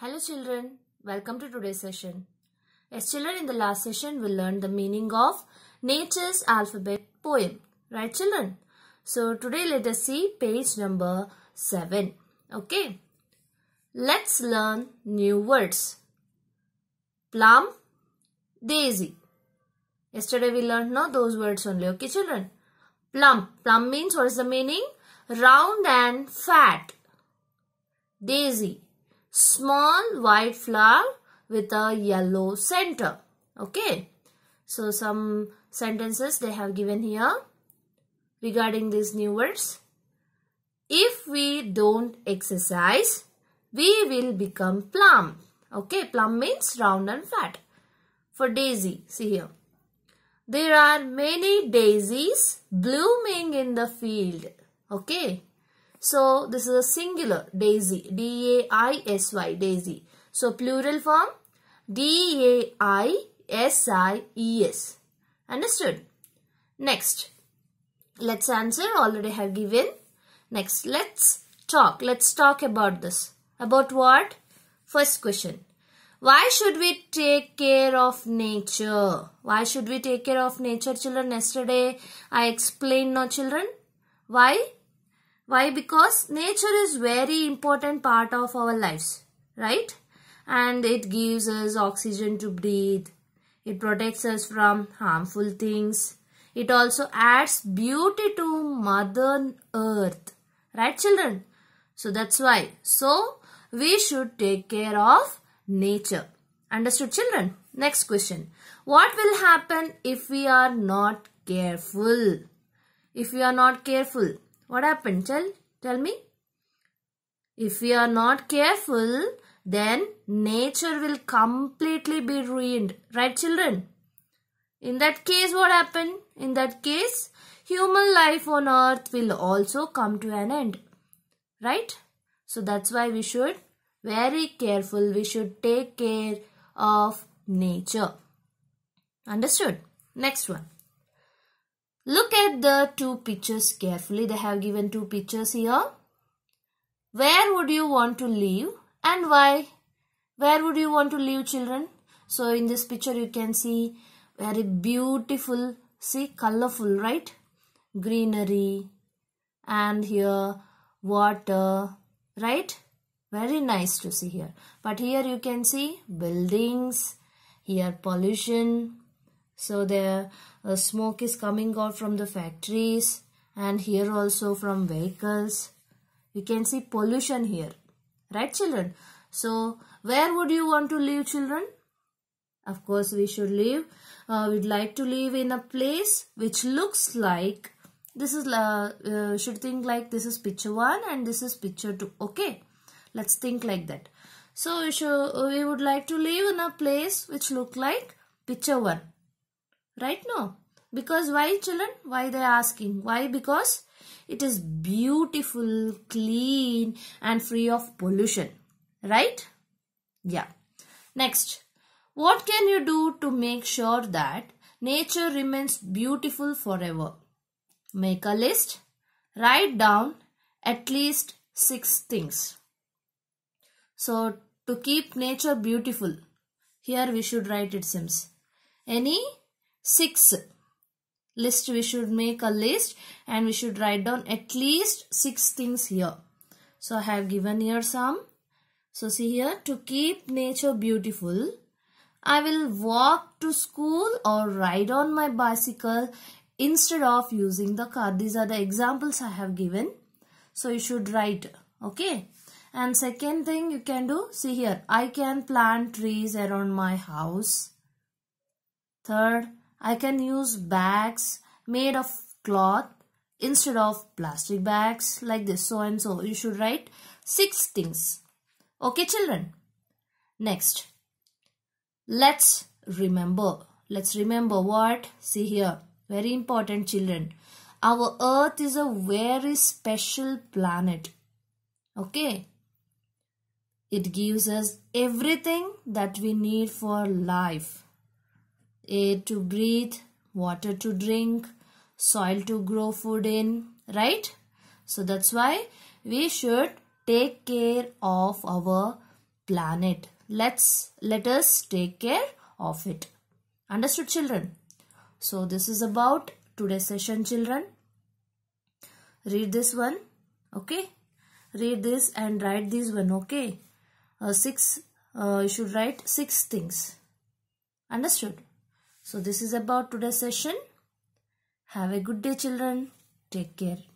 Hello children, welcome to today's session. As children in the last session we learned the meaning of nature's alphabet poem. Right children? So today let us see page number 7. Okay. Let's learn new words. Plum, daisy. Yesterday we learned no those words only. Okay children? Plum. Plum means what is the meaning? Round and fat. Daisy small white flower with a yellow center. Okay. So some sentences they have given here regarding these new words. If we don't exercise, we will become plump. Okay, plump means round and fat. For daisy, see here. There are many daisies blooming in the field. Okay, so this is a singular daisy, D-A-I-S-Y, daisy. So plural form, D-A-I-S-I-E-S. Understood? Next, let's answer already have given. Next, let's talk. Let's talk about this. About what? First question. Why should we take care of nature? Why should we take care of nature, children? Yesterday, I explained, no, children? Why? Why? Because nature is very important part of our lives, right? And it gives us oxygen to breathe. It protects us from harmful things. It also adds beauty to Mother Earth. Right children? So that's why. So we should take care of nature. Understood children? Next question. What will happen if we are not careful? If we are not careful, what happened? Tell, tell me. If we are not careful, then nature will completely be ruined. Right, children? In that case, what happened? In that case, human life on earth will also come to an end. Right? So that's why we should very careful. We should take care of nature. Understood? Next one. Look at the two pictures carefully. They have given two pictures here. Where would you want to live and why? Where would you want to live children? So in this picture you can see very beautiful, see colorful, right? Greenery and here water, right? Very nice to see here. But here you can see buildings, here pollution, so the uh, smoke is coming out from the factories and here also from vehicles. You can see pollution here. Right children? So where would you want to live children? Of course we should live. Uh, we'd like to live in a place which looks like this is uh, uh, should think like this is picture 1 and this is picture 2 okay let's think like that so we, should, we would like to live in a place which look like picture 1 Right now. Because why children? Why they asking? Why? Because it is beautiful, clean and free of pollution. Right? Yeah. Next. What can you do to make sure that nature remains beautiful forever? Make a list. Write down at least six things. So to keep nature beautiful, here we should write it Sims, Any 6 list we should make a list and we should write down at least 6 things here so I have given here some so see here to keep nature beautiful I will walk to school or ride on my bicycle instead of using the car these are the examples I have given so you should write okay and second thing you can do see here I can plant trees around my house third I can use bags made of cloth instead of plastic bags like this so and so. You should write six things. Okay children. Next. Let's remember. Let's remember what? See here. Very important children. Our earth is a very special planet. Okay. It gives us everything that we need for life air to breathe, water to drink, soil to grow food in, right? So that's why we should take care of our planet. Let's let us take care of it. Understood children? So this is about today's session children. Read this one. Okay. Read this and write this one. Okay. Uh, six. Uh, you should write six things. Understood? So this is about today's session. Have a good day children. Take care.